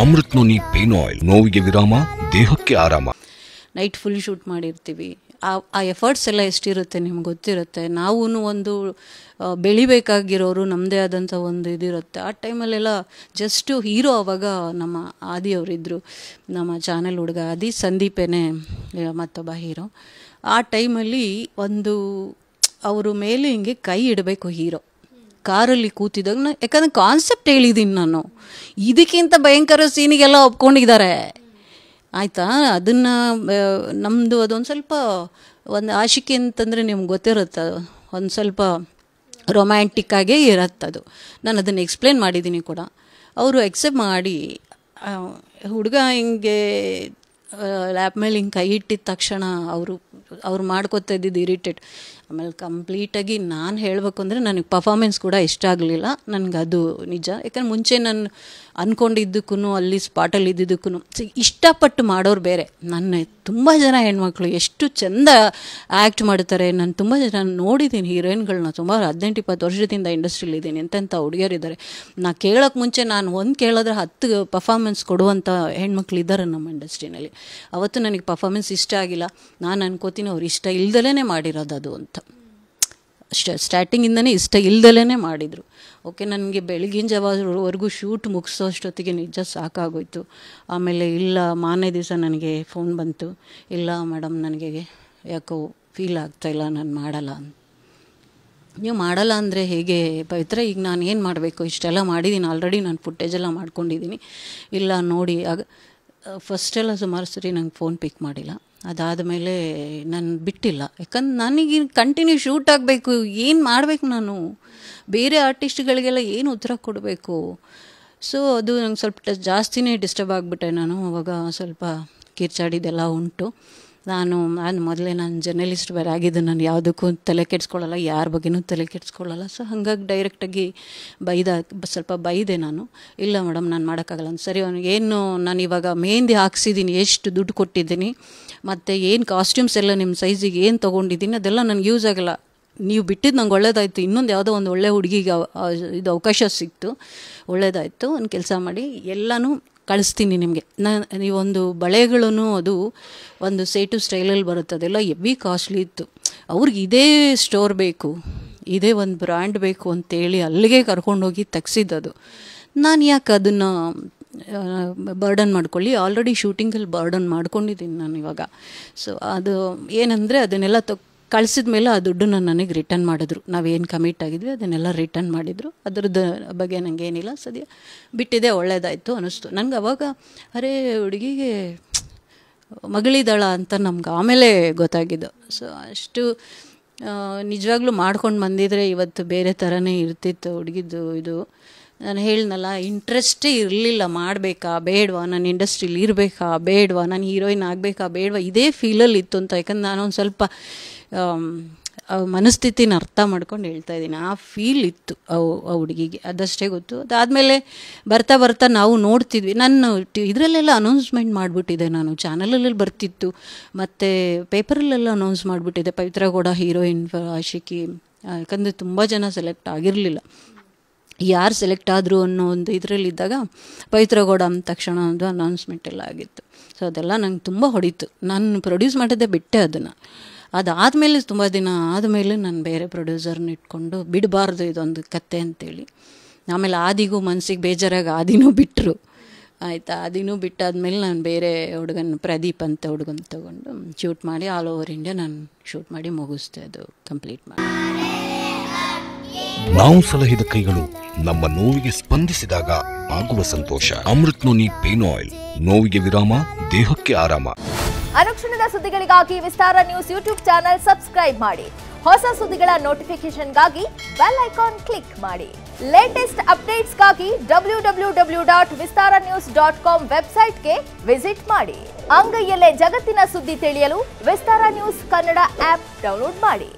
Amrit noni pain oil ನೋವಿಗೆ ವಿರಾಮ ದೇಹಕ್ಕೆ ಆರಾಮ ನೈಟ್ ಫುಲ್ ಶೂಟ್ ಮಾಡಿರ್ತೀವಿ ಆ ಆ ಎಫರ್ಟ್ಸ್ ಎಲ್ಲ ಎಷ್ಟಿರುತ್ತೆ ನಿಮ್ಗೆ ಗೊತ್ತಿರುತ್ತೆ ನಾವೂ ಒಂದು ಬೆಳಿಬೇಕಾಗಿರೋರು ನಮ್ಮದೇ ಆದಂಥ ಒಂದು ಇದಿರುತ್ತೆ ಆ ಟೈಮಲ್ಲೆಲ್ಲ ಜಸ್ಟು ಹೀರೋ ಆವಾಗ ನಮ್ಮ ಆದಿಯವರಿದ್ದರು ನಮ್ಮ ಚಾನೆಲ್ ಹುಡುಗ ಆದಿ ಸಂದೀಪೇನೆ ಮತ್ತೊಬ್ಬ ಹೀರೋ ಆ ಟೈಮಲ್ಲಿ ಒಂದು ಅವರು ಮೇಲೆ ಹಿಂಗೆ ಕೈ ಇಡಬೇಕು ಹೀರೋ ಕಾರಲ್ಲಿ ಕೂತಿದಾಗ ನಾನು ಯಾಕಂದ್ರೆ ಕಾನ್ಸೆಪ್ಟ್ ಹೇಳಿದ್ದೀನಿ ನಾನು ಇದಕ್ಕಿಂತ ಭಯಂಕರ ಸೀನಿಗೆಲ್ಲ ಒಪ್ಕೊಂಡಿದ್ದಾರೆ ಆಯಿತಾ ಅದನ್ನು ನಮ್ಮದು ಅದೊಂದು ಸ್ವಲ್ಪ ಒಂದು ಆಶಿಕೆ ಅಂತಂದರೆ ನಿಮ್ಗೆ ಗೊತ್ತಿರುತ್ತೆ ಒಂದು ಸ್ವಲ್ಪ ರೊಮ್ಯಾಂಟಿಕ್ಕಾಗೇ ಅದು ನಾನು ಅದನ್ನು ಎಕ್ಸ್ಪ್ಲೇನ್ ಮಾಡಿದ್ದೀನಿ ಕೂಡ ಅವರು ಎಕ್ಸೆಪ್ಟ್ ಮಾಡಿ ಹುಡುಗ ಹಿಂಗೆ ಲ್ಯಾಪ್ ಮೇಲೆ ಹಿಂಗೆ ಕೈ ಇಟ್ಟಿದ ತಕ್ಷಣ ಅವರು ಅವ್ರು ಮಾಡ್ಕೋತಾ ಇದ್ದಿದ್ದು ಇರಿಟೇಟ್ ಆಮೇಲೆ ಕಂಪ್ಲೀಟಾಗಿ ನಾನು ಹೇಳಬೇಕು ಅಂದರೆ ನನಗೆ ಪರ್ಫಾರ್ಮೆನ್ಸ್ ಕೂಡ ಇಷ್ಟ ಆಗಲಿಲ್ಲ ನನಗೆ ಅದು ನಿಜ ಯಾಕಂದ್ರೆ ಮುಂಚೆ ನಾನು ಅಂದ್ಕೊಂಡಿದ್ದಕ್ಕೂ ಅಲ್ಲಿ ಸ್ಪಾಟಲ್ಲಿ ಇದ್ದಿದ್ದಕ್ಕೂ ಇಷ್ಟಪಟ್ಟು ಮಾಡೋರು ಬೇರೆ ನನ್ನ ತುಂಬ ಜನ ಹೆಣ್ಮಕ್ಳು ಎಷ್ಟು ಚೆಂದ ಆ್ಯಕ್ಟ್ ಮಾಡ್ತಾರೆ ನಾನು ತುಂಬ ಜನ ನೋಡಿದ್ದೀನಿ ಹೀರೋಯಿನ್ಗಳನ್ನ ಸುಮಾರು ಹದಿನೆಂಟು ಇಪ್ಪತ್ತು ವರ್ಷದಿಂದ ಇಂಡಸ್ಟ್ರಿಲಿದ್ದೀನಿ ಎಂತೆಂಥ ಹುಡುಗಿಯರಿದ್ದಾರೆ ನಾ ಕೇಳೋಕ್ಕೆ ಮುಂಚೆ ನಾನು ಒಂದು ಕೇಳಿದ್ರೆ ಹತ್ತು ಪರ್ಫಾರ್ಮೆನ್ಸ್ ಕೊಡುವಂಥ ಹೆಣ್ಮಕ್ಳು ಇದ್ದಾರೆ ನಮ್ಮ ಇಂಡಸ್ಟ್ರಿನಲ್ಲಿ ಅವತ್ತು ನನಗೆ ಪರ್ಫಾರ್ಮೆನ್ಸ್ ಇಷ್ಟ ಆಗಿಲ್ಲ ನಾನು ಅನ್ಕೋತೀನಿ ಅವ್ರು ಇಷ್ಟ ಇಲ್ದಲೇ ಮಾಡಿರೋದು ಅದು ಅಂತ ಸ್ಟಾರ್ಟಿಂಗಿಂದನೇ ಇಷ್ಟ ಇಲ್ದಲೇ ಮಾಡಿದರು ಓಕೆ ನನಗೆ ಬೆಳಗಿನ ಜಾವವರೆಗೂ ಶೂಟ್ ಮುಗಿಸೋಷ್ಟೊತ್ತಿಗೆ ಅಷ್ಟೊತ್ತಿಗೆ ನಿಜ ಸಾಕಾಗೋಯಿತು ಆಮೇಲೆ ಇಲ್ಲ ಮಾನೇ ದಿವಸ ನನಗೆ ಫೋನ್ ಬಂತು ಇಲ್ಲ ಮೇಡಮ್ ನನಗೆ ಯಾಕೋ ಫೀಲ್ ಆಗ್ತಾಯಿಲ್ಲ ನಾನು ಮಾಡಲ್ಲ ನೀವು ಮಾಡಲ್ಲ ಅಂದರೆ ಹೇಗೆ ಪವಿತ್ರ ಈಗ ನಾನು ಏನು ಮಾಡಬೇಕು ಇಷ್ಟೆಲ್ಲ ಮಾಡಿದ್ದೀನಿ ಆಲ್ರೆಡಿ ನಾನು ಫುಟೇಜೆಲ್ಲ ಮಾಡ್ಕೊಂಡಿದ್ದೀನಿ ಇಲ್ಲ ನೋಡಿ ಆಗ ಫಸ್ಟೆಲ್ಲ ಸುಮಾರು ಸರಿ ನಂಗೆ ಫೋನ್ ಪಿಕ್ ಮಾಡಿಲ್ಲ ಅದಾದ ಮೇಲೆ ನಾನು ಬಿಟ್ಟಿಲ್ಲ ಯಾಕಂದ್ರೆ ನನಗೆ ಕಂಟಿನ್ಯೂ ಶೂಟ್ ಆಗಬೇಕು ಏನು ಮಾಡಬೇಕು ನಾನು ಬೇರೆ ಆರ್ಟಿಸ್ಟ್ಗಳಿಗೆಲ್ಲ ಏನು ಉತ್ತರ ಕೊಡಬೇಕು ಸೊ ಅದು ನಂಗೆ ಸ್ವಲ್ಪ ಜಾಸ್ತಿನೇ ಡಿಸ್ಟರ್ಬ್ ಆಗಿಬಿಟ್ಟೆ ನಾನು ಅವಾಗ ಸ್ವಲ್ಪ ಕಿರ್ಚಾಡಿದೆಲ್ಲ ಉಂಟು ನಾನು ನಾನು ಮೊದಲೇ ನಾನು ಜರ್ನಲಿಸ್ಟ್ ಬೇರೆ ಆಗಿದ್ದು ನಾನು ಯಾವುದಕ್ಕೂ ತಲೆ ಕೆಡ್ಸ್ಕೊಳ್ಳಲ್ಲ ಯಾರ ಬಗ್ಗೆನೂ ತಲೆ ಕೆಡ್ಸ್ಕೊಳ್ಳಲ್ಲ ಸೊ ಹಾಗಾಗಿ ಡೈರೆಕ್ಟಾಗಿ ಬೈದ ಸ್ವಲ್ಪ ಬೈದೆ ನಾನು ಇಲ್ಲ ಮೇಡಮ್ ನಾನು ಮಾಡೋಕ್ಕಾಗಲ್ಲ ಸರಿ ಅವ್ನಿಗೆ ಏನು ನಾನು ಇವಾಗ ಮೆಹಂದಿ ಹಾಕ್ಸಿದ್ದೀನಿ ಎಷ್ಟು ದುಡ್ಡು ಕೊಟ್ಟಿದ್ದೀನಿ ಮತ್ತು ಏನು ಕಾಸ್ಟ್ಯೂಮ್ಸ್ ಎಲ್ಲ ನಿಮ್ಮ ಸೈಜಿಗೆ ಏನು ತೊಗೊಂಡಿದ್ದೀನಿ ಅದೆಲ್ಲ ನನಗೆ ಯೂಸ್ ಆಗಲ್ಲ ನೀವು ಬಿಟ್ಟಿದ್ದು ನಂಗೆ ಒಳ್ಳೇದಾಯಿತು ಇನ್ನೊಂದು ಯಾವುದೋ ಒಂದು ಒಳ್ಳೆ ಹುಡುಗಿಗೆ ಇದು ಅವಕಾಶ ಸಿಕ್ತು ಒಳ್ಳೇದಾಯಿತು ಒಂದು ಕೆಲಸ ಮಾಡಿ ಎಲ್ಲನೂ ಕಳಿಸ್ತೀನಿ ನಿಮಗೆ ನಾನು ನೀವೊಂದು ಬಳೆಗಳೂ ಅದು ಒಂದು ಸೇಟು ಸ್ಟೈಲಲ್ಲಿ ಬರುತ್ತೆ ಅದೆಲ್ಲ ಎವಿ ಕಾಸ್ಟ್ಲಿ ಇತ್ತು ಅವ್ರಿಗೆ ಇದೇ ಸ್ಟೋರ್ ಬೇಕು ಇದೇ ಒಂದು ಬ್ರ್ಯಾಂಡ್ ಬೇಕು ಅಂತೇಳಿ ಅಲ್ಲಿಗೆ ಕರ್ಕೊಂಡೋಗಿ ತೆಗ್ಸಿದ್ದದು ನಾನು ಯಾಕೆ ಅದನ್ನು ಬರ್ಡನ್ ಮಾಡ್ಕೊಳ್ಳಿ ಆಲ್ರೆಡಿ ಶೂಟಿಂಗಲ್ಲಿ ಬರ್ಡನ್ ಮಾಡ್ಕೊಂಡಿದ್ದೀನಿ ನಾನು ಇವಾಗ ಸೊ ಅದು ಏನಂದರೆ ಅದನ್ನೆಲ್ಲ ತ ಕಳಿಸಿದ ಮೇಲೆ ಆ ನಾನು ನನಗೆ ರಿಟರ್ನ್ ಮಾಡಿದ್ರು ನಾವೇನು ಕಮಿಟ್ ಆಗಿದ್ವಿ ಅದನ್ನೆಲ್ಲ ರಿಟರ್ನ್ ಮಾಡಿದರು ಅದರದ್ದು ಬಗ್ಗೆ ಏನಿಲ್ಲ ಸದ್ಯ ಬಿಟ್ಟಿದೆ ಒಳ್ಳೇದಾಯಿತು ಅನ್ನಿಸ್ತು ನನಗೆ ಅವಾಗ ಅರೇ ಹುಡುಗಿಗೆ ಮಗಳಿದ್ದಾಳ ಅಂತ ನಮ್ಗೆ ಆಮೇಲೆ ಗೊತ್ತಾಗಿದ್ದು ಸೊ ಅಷ್ಟು ನಿಜವಾಗ್ಲೂ ಮಾಡ್ಕೊಂಡು ಬಂದಿದ್ರೆ ಇವತ್ತು ಬೇರೆ ಥರನೇ ಇರ್ತಿತ್ತು ಹುಡುಗಿದ್ದು ಇದು ನಾನು ಹೇಳ್ನಲ್ಲ ಇಂಟ್ರೆಸ್ಟೇ ಇರಲಿಲ್ಲ ಮಾಡಬೇಕಾ ಬೇಡವಾ ನಾನು ಇಂಡಸ್ಟ್ರೀಲಿ ಇರಬೇಕಾ ಬೇಡವಾ ನಾನು ಹೀರೋಯಿನ್ ಆಗಬೇಕಾ ಬೇಡವಾ ಇದೇ ಫೀಲಲ್ಲಿ ಇತ್ತು ಅಂತ ಯಾಕಂದ್ರೆ ನಾನೊಂದು ಸ್ವಲ್ಪ ಮನಸ್ಥಿತಿನ ಅರ್ಥ ಮಾಡ್ಕೊಂಡು ಹೇಳ್ತಾ ಇದ್ದೀನಿ ಆ ಫೀಲ್ ಇತ್ತು ಅವು ಆ ಹುಡುಗಿಗೆ ಅದಷ್ಟೇ ಗೊತ್ತು ಅದಾದಮೇಲೆ ಬರ್ತಾ ಬರ್ತಾ ನಾವು ನೋಡ್ತಿದ್ವಿ ನಾನು ಇದರಲ್ಲೆಲ್ಲ ಅನೌನ್ಸ್ಮೆಂಟ್ ಮಾಡಿಬಿಟ್ಟಿದೆ ನಾನು ಚಾನಲಲ್ಲಿ ಬರ್ತಿತ್ತು ಮತ್ತು ಪೇಪರಲ್ಲೆಲ್ಲ ಅನೌನ್ಸ್ ಮಾಡಿಬಿಟ್ಟಿದೆ ಪವಿತ್ರಗೌಡ ಹೀರೋಯಿನ್ ಆಶಿಕಿ ಯಾಕಂದರೆ ತುಂಬ ಜನ ಸೆಲೆಕ್ಟ್ ಆಗಿರಲಿಲ್ಲ ಯಾರು ಸೆಲೆಕ್ಟ್ ಆದರು ಅನ್ನೋ ಒಂದು ಇದರಲ್ಲಿದ್ದಾಗ ಪವಿತ್ರಗೌಡ ಅಂದ ತಕ್ಷಣ ಒಂದು ಅನೌನ್ಸ್ಮೆಂಟ್ ಎಲ್ಲ ಆಗಿತ್ತು ಸೊ ಅದೆಲ್ಲ ನಂಗೆ ತುಂಬ ಹೊಡಿತು ನಾನು ಪ್ರೊಡ್ಯೂಸ್ ಮಾಡೋದೇ ಬಿಟ್ಟೆ ಅದನ್ನು ಅದಾದಮೇಲೆ ತುಂಬ ದಿನ ಆದಮೇಲೆ ನಾನು ಬೇರೆ ಪ್ರೊಡ್ಯೂಸರ್ನ ಇಟ್ಕೊಂಡು ಬಿಡಬಾರ್ದು ಇದೊಂದು ಕತೆ ಅಂತೇಳಿ ಆಮೇಲೆ ಆದಿಗೂ ಮನಸ್ಸಿಗೆ ಬೇಜಾರಾಗಿ ಆದಿನೂ ಬಿಟ್ಟರು ಆಯಿತಾ ಆದಿನೂ ಬಿಟ್ಟಾದ್ಮೇಲೆ ನಾನು ಬೇರೆ ಹುಡುಗನ ಪ್ರದೀಪ್ ಅಂತ ಹುಡುಗನ ತೊಗೊಂಡು ಶೂಟ್ ಮಾಡಿ ಆಲ್ ಓವರ್ ಇಂಡಿಯಾ ನಾನು ಶೂಟ್ ಮಾಡಿ ಮುಗಿಸ್ದೆ ಅದು ಕಂಪ್ಲೀಟ್ ಮಾಡಿ ನಾವು ಸಲಹಿದ ಕೈಗಳು ನಮ್ಮ ನೋವಿಗೆ ಸ್ಪಂದಿಸಿದಾಗ ಆಗುವ ಸಂತೋಷ ಅಮೃತ್ ನೋನಿ ಪೇನ್ ಆಯಿಲ್ ನೋವಿಗೆ ವಿರಾಮ ದೇಹಕ್ಕೆ ಆರಾಮ ಅನುಕ್ಷಣದ ಸುದ್ದಿಗಳಿಗಾಗಿ Vistara news YouTube channel subscribe ಮಾಡಿ ಹೊಸ ಸುದ್ದಿಗಳ ಗಾಗಿ ಬೆಲ್ ಐಕಾನ್ ಕ್ಲಿಕ್ ಮಾಡಿ ಲೇಟೆಸ್ಟ್ ಅಪ್ಡೇಟ್ಸ್ಗಾಗಿ W W W dot Vistara news dot com ವೆಬ್ಸೈಟ್ಗೆ ವಿಸಿಟ್ ಮಾಡಿ ಅಂಗೈಯಲ್ಲೇ ಜಗತ್ತಿನ ಸುದ್ದಿ ತಿಳಿಯಲು Vistara news Kannada app download ಮಾಡಿ